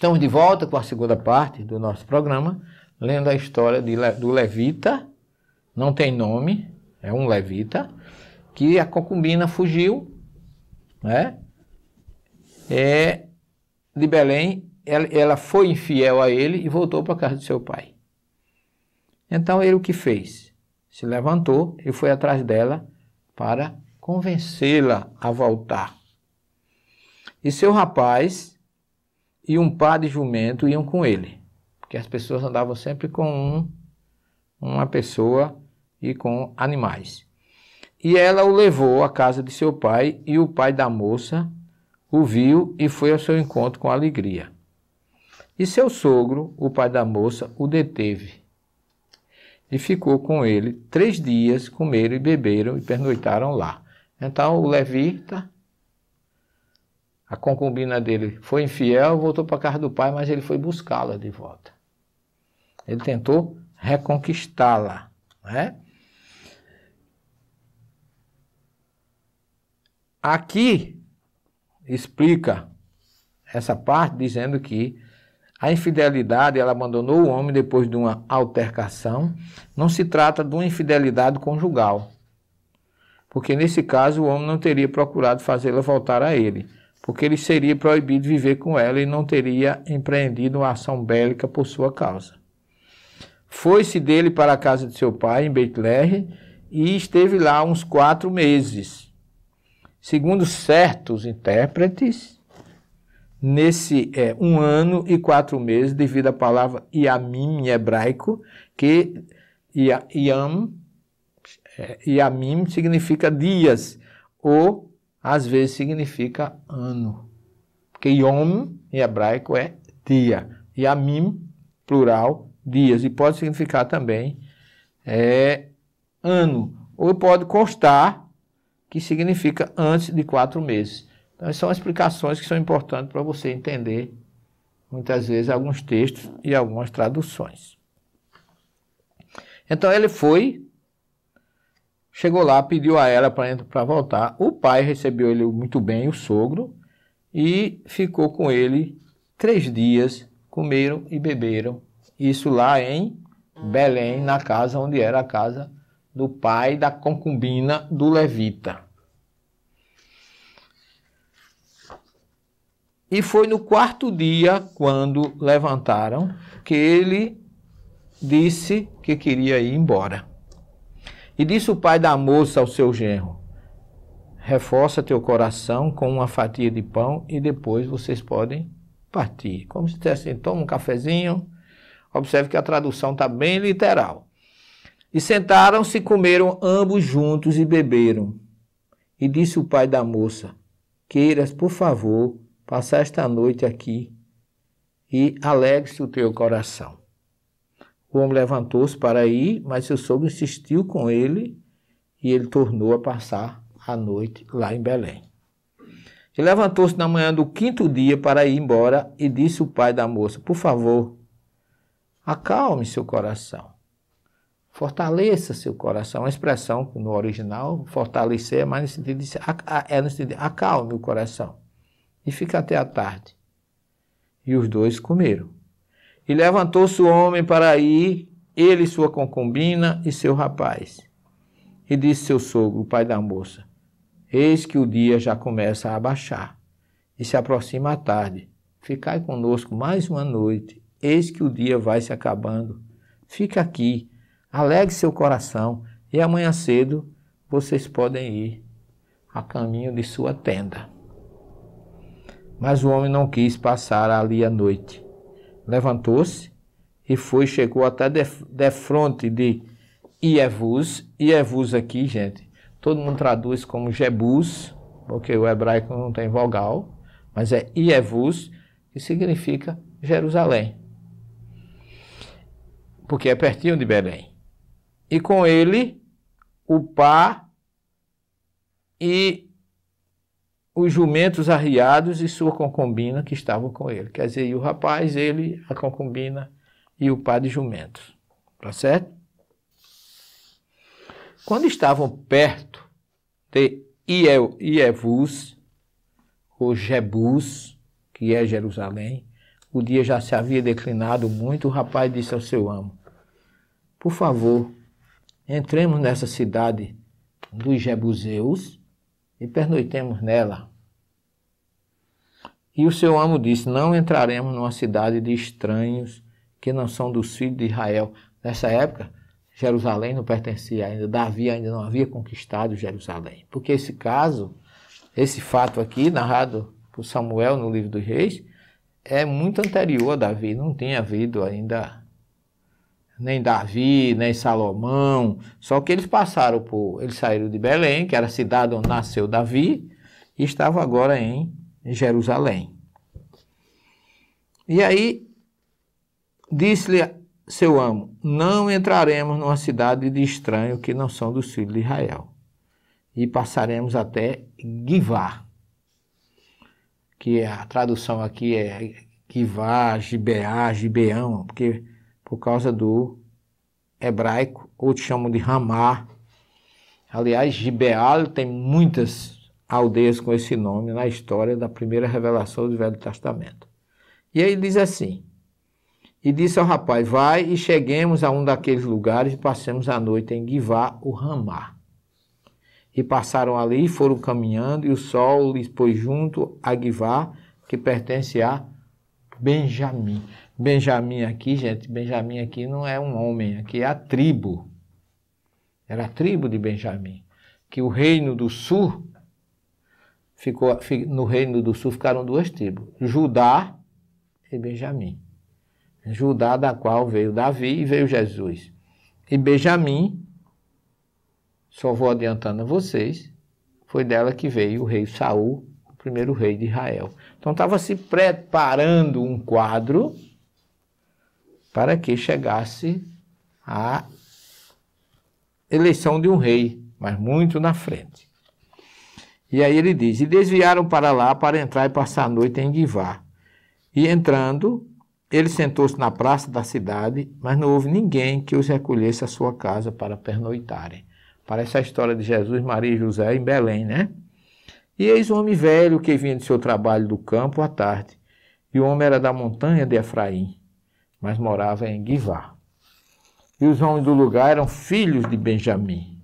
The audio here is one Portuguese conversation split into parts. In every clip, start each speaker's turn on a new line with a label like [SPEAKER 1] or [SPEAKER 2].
[SPEAKER 1] Estamos de volta com a segunda parte do nosso programa, lendo a história de, do levita, não tem nome, é um levita, que a concubina fugiu, né? É, de Belém, ela, ela foi infiel a ele e voltou para a casa de seu pai. Então ele o que fez? Se levantou e foi atrás dela para convencê-la a voltar. E seu rapaz e um par de jumento iam com ele, porque as pessoas andavam sempre com um, uma pessoa e com animais. E ela o levou à casa de seu pai, e o pai da moça o viu e foi ao seu encontro com alegria. E seu sogro, o pai da moça, o deteve. E ficou com ele três dias, comeram e beberam e pernoitaram lá. Então o levita a concubina dele foi infiel, voltou para a casa do pai, mas ele foi buscá-la de volta. Ele tentou reconquistá-la, né? Aqui explica essa parte dizendo que a infidelidade, ela abandonou o homem depois de uma altercação, não se trata de uma infidelidade conjugal. Porque nesse caso o homem não teria procurado fazê-la voltar a ele porque ele seria proibido de viver com ela e não teria empreendido uma ação bélica por sua causa. Foi-se dele para a casa de seu pai, em Betlerre, e esteve lá uns quatro meses. Segundo certos intérpretes, nesse é, um ano e quatro meses, devido à palavra Yamim em hebraico, que Yam, é, Yamim significa dias, ou às vezes significa ano. Porque yom em hebraico é dia. E mim plural, dias. E pode significar também é, ano. Ou pode constar que significa antes de quatro meses. Então, são explicações que são importantes para você entender, muitas vezes, alguns textos e algumas traduções. Então, ele foi Chegou lá, pediu a ela para voltar. O pai recebeu ele muito bem, o sogro, e ficou com ele três dias. Comeram e beberam. Isso lá em Belém, na casa onde era a casa do pai da concubina do levita. E foi no quarto dia, quando levantaram, que ele disse que queria ir embora. E disse o pai da moça ao seu genro: Reforça teu coração com uma fatia de pão e depois vocês podem partir. Como se dissesse, assim, toma um cafezinho. Observe que a tradução está bem literal. E sentaram-se, comeram ambos juntos e beberam. E disse o pai da moça: Queiras, por favor, passar esta noite aqui e alegre-se o teu coração. O homem levantou-se para ir, mas seu sogro insistiu com ele e ele tornou a passar a noite lá em Belém. Ele levantou-se na manhã do quinto dia para ir embora e disse o pai da moça: Por favor, acalme seu coração. Fortaleça seu coração. É a expressão no original, fortalecer, é mais no sentido de, é no sentido de acalme o coração. E fica até a tarde. E os dois comeram. E levantou-se o homem para ir, ele, sua concubina e seu rapaz. E disse seu sogro, o pai da moça: Eis que o dia já começa a abaixar, e se aproxima a tarde. Ficai conosco mais uma noite, eis que o dia vai se acabando. Fica aqui, alegre seu coração, e amanhã cedo vocês podem ir a caminho de sua tenda. Mas o homem não quis passar ali a noite levantou-se e foi, chegou até defronte de, de Ievus. Ievus aqui, gente, todo mundo traduz como Jebus, porque o hebraico não tem vogal, mas é Ievus, que significa Jerusalém. Porque é pertinho de Belém. E com ele, o Pá e os jumentos arriados e sua concubina que estavam com ele. Quer dizer, e o rapaz, ele, a concubina e o pai de jumentos. Tá certo? Quando estavam perto de Ievus, ou Jebus, que é Jerusalém, o dia já se havia declinado muito, o rapaz disse ao seu amo: Por favor, entremos nessa cidade dos Jebuseus e pernoitemos nela. E o seu amo disse: Não entraremos numa cidade de estranhos que não são dos filhos de Israel. Nessa época, Jerusalém não pertencia ainda, Davi ainda não havia conquistado Jerusalém. Porque esse caso, esse fato aqui, narrado por Samuel no livro dos Reis, é muito anterior a Davi, não tinha havido ainda nem Davi, nem Salomão. Só que eles passaram por. Eles saíram de Belém, que era a cidade onde nasceu Davi, e estavam agora em Jerusalém. E aí disse-lhe seu amo: Não entraremos numa cidade de estranho que não são dos filhos de Israel. E passaremos até Guivá, que é, a tradução aqui é Guivá, Gibeá, Gibeão, porque por causa do hebraico, outros chamam de Ramá. Aliás, Gibeal tem muitas aldeias com esse nome na história da primeira revelação do Velho Testamento. E aí diz assim: E disse ao rapaz: Vai e cheguemos a um daqueles lugares e passemos a noite em Givá, o Ramá. E passaram ali, foram caminhando, e o sol lhes pôs junto a Givá, que pertence a Benjamim. Benjamim aqui, gente, Benjamim aqui não é um homem, aqui é a tribo. Era a tribo de Benjamim. Que o reino do sul ficou no reino do sul ficaram duas tribos, Judá e Benjamim. Judá da qual veio Davi e veio Jesus. E Benjamim, só vou adiantando a vocês, foi dela que veio o rei Saul, o primeiro rei de Israel. Então estava se preparando um quadro para que chegasse à eleição de um rei, mas muito na frente. E aí ele diz: E desviaram para lá para entrar e passar a noite em Givá. E entrando, ele sentou-se na praça da cidade, mas não houve ninguém que os recolhesse à sua casa para pernoitarem. Parece a história de Jesus, Maria e José em Belém, né? E eis um homem velho que vinha de seu trabalho do campo à tarde. E o homem era da montanha de Efraim mas morava em Givá. E os homens do lugar eram filhos de Benjamim.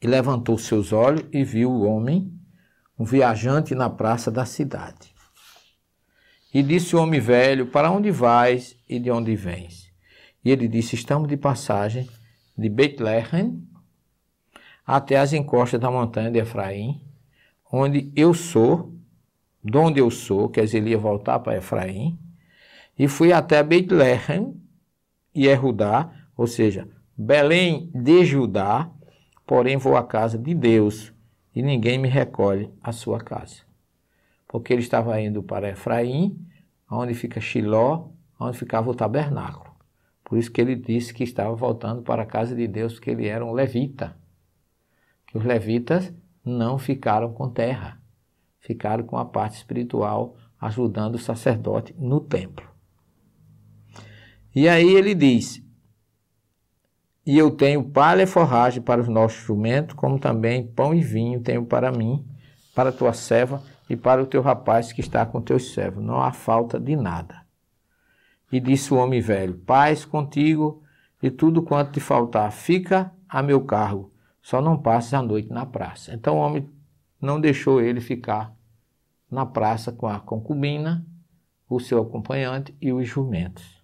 [SPEAKER 1] E levantou seus olhos e viu o homem, um viajante na praça da cidade. E disse o homem velho: Para onde vais e de onde vens? E ele disse: Estamos de passagem de Bethlehem até as encostas da montanha de Efraim, onde eu sou, de onde eu sou, quer dizer, ele ia voltar para Efraim, e fui até Betlehem e Erudá, ou seja, Belém de Judá, porém vou à casa de Deus e ninguém me recolhe à sua casa. Porque ele estava indo para Efraim, onde fica Shiló, onde ficava o tabernáculo. Por isso que ele disse que estava voltando para a casa de Deus, porque ele era um levita. Que os levitas não ficaram com terra, ficaram com a parte espiritual, ajudando o sacerdote no templo. E aí ele diz: E eu tenho palha e forragem para os nossos jumentos, como também pão e vinho tenho para mim, para tua serva e para o teu rapaz que está com teus servos. Não há falta de nada. E disse o homem velho: Paz contigo e tudo quanto te faltar, fica a meu cargo, só não passes a noite na praça. Então o homem não deixou ele ficar na praça com a concubina, o seu acompanhante e os jumentos.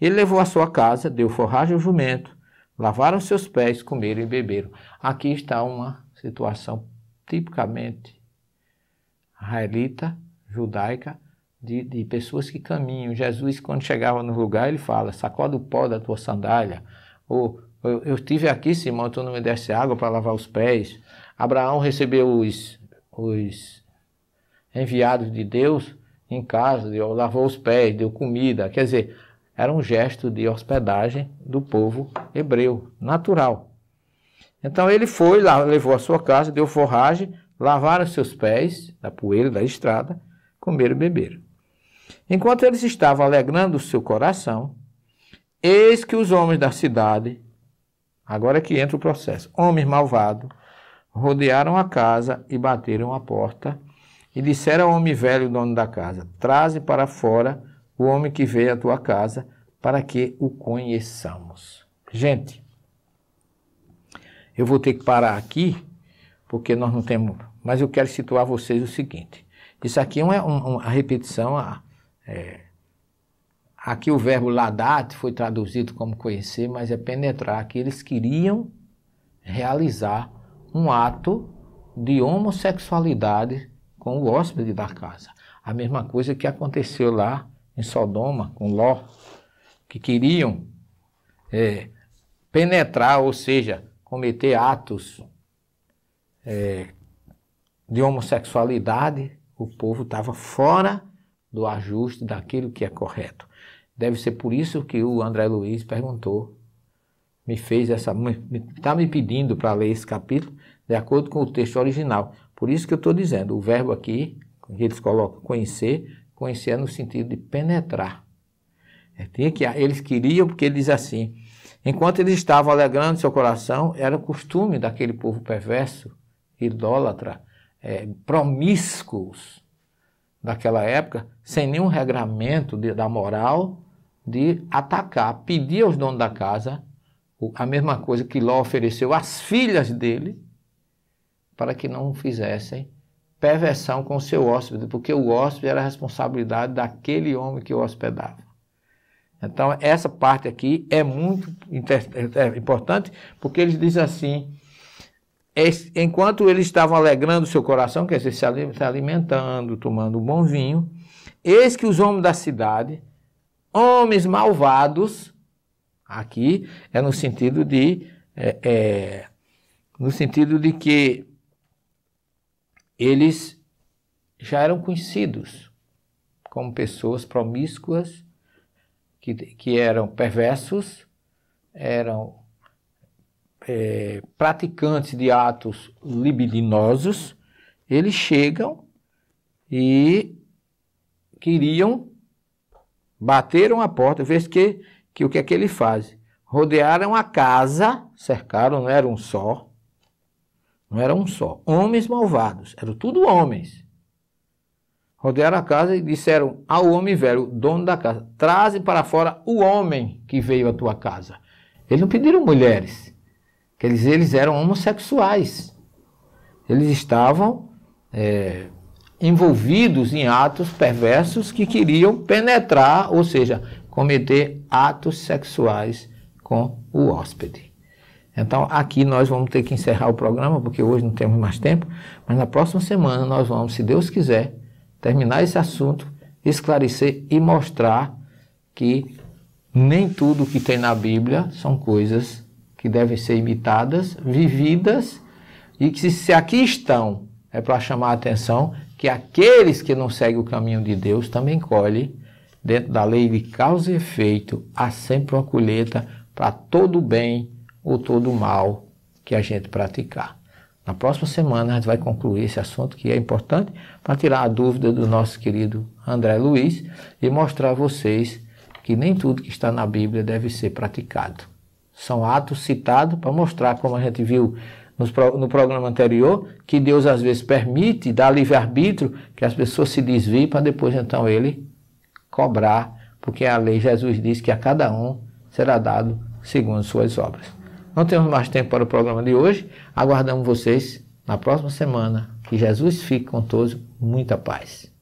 [SPEAKER 1] Ele levou à sua casa, deu forragem ao jumento, lavaram seus pés, comeram e beberam. Aqui está uma situação tipicamente israelita, judaica, de, de, pessoas que caminham. Jesus, quando chegava no lugar, ele fala: sacode o pó da tua sandália. Ou eu, eu estive aqui, Simão, tu não me desse água para lavar os pés. Abraão recebeu os, os enviados de Deus em casa, lavou os pés, deu comida. Quer dizer, era um gesto de hospedagem do povo hebreu, natural. Então ele foi lá, levou a sua casa, deu forragem, lavaram seus pés da poeira da estrada, comeram e beberam. Enquanto eles estavam alegrando o seu coração, eis que os homens da cidade, agora é que entra o processo, homens malvados, rodearam a casa e bateram a porta e disseram ao homem velho, dono da casa: traze para fora o homem que veio à tua casa, para que o conheçamos. Gente, eu vou ter que parar aqui, porque nós não temos. Mas eu quero situar vocês o seguinte: isso aqui é uma, uma repetição. A, é, aqui o verbo ladate foi traduzido como conhecer, mas é penetrar. Que eles queriam realizar um ato de homossexualidade com o hóspede da casa. A mesma coisa que aconteceu lá em Sodoma, com Ló, que queriam é, penetrar, ou seja, cometer atos é, de homossexualidade, o povo estava fora do ajuste daquilo que é correto. Deve ser por isso que o André Luiz perguntou, me fez essa, está me, me, tá pedindo para ler esse capítulo de acordo com o texto original. Por isso que eu estou dizendo, o verbo aqui que eles colocam conhecer Conhecer no sentido de penetrar. É, eles queriam, porque ele diz assim: enquanto eles estavam alegrando seu coração, era costume daquele povo perverso, idólatra, é, promíscuos daquela época, sem nenhum regramento de, da moral, de atacar, pedir aos donos da casa a mesma coisa que Ló ofereceu às filhas dele, para que não fizessem perversão com o seu hóspede, porque o hóspede era a responsabilidade daquele homem que o hospedava. Então, essa parte aqui é muito é, importante, porque ele diz assim: enquanto eles estavam alegrando o seu coração, quer dizer, se alimentando, tomando um bom vinho, eis que os homens da cidade, homens malvados, aqui é no sentido de. É, é, no sentido de que eles já eram conhecidos como pessoas promíscuas, que, que eram perversos, eram é, praticantes de atos libidinosos, eles chegam e queriam, bateram a porta, vês que, que o que é que ele faz? Rodearam a casa, cercaram, não era um só, não era um só. Homens malvados. Eram tudo homens. Rodearam a casa e disseram ao homem velho, dono da casa: Traze para fora o homem que veio à tua casa. Eles não pediram mulheres. Quer dizer, eles eram homossexuais. Eles estavam é, envolvidos em atos perversos que queriam penetrar, ou seja, cometer atos sexuais com o hóspede. Então, aqui nós vamos ter que encerrar o programa, porque hoje não temos mais tempo, mas na próxima semana nós vamos, se Deus quiser, terminar esse assunto, esclarecer e mostrar que nem tudo que tem na Bíblia são coisas que devem ser imitadas, vividas, e que se aqui estão, é para chamar a atenção que aqueles que não seguem o caminho de Deus também colhem, dentro da lei de causa e efeito, há sempre uma colheita para todo o bem ou todo o mal que a gente praticar. Na próxima semana a gente vai concluir esse assunto que é importante para tirar a dúvida do nosso querido André Luiz e mostrar a vocês que nem tudo que está na Bíblia deve ser praticado. São atos citados para mostrar, como a gente viu no programa anterior, que Deus às vezes permite, dá livre-arbítrio, que as pessoas se desviem para depois então ele cobrar, porque a lei Jesus diz que a cada um será dado segundo suas obras. Não temos mais tempo para o programa de hoje. Aguardamos vocês na próxima semana. Que Jesus fique com todos. Muita paz.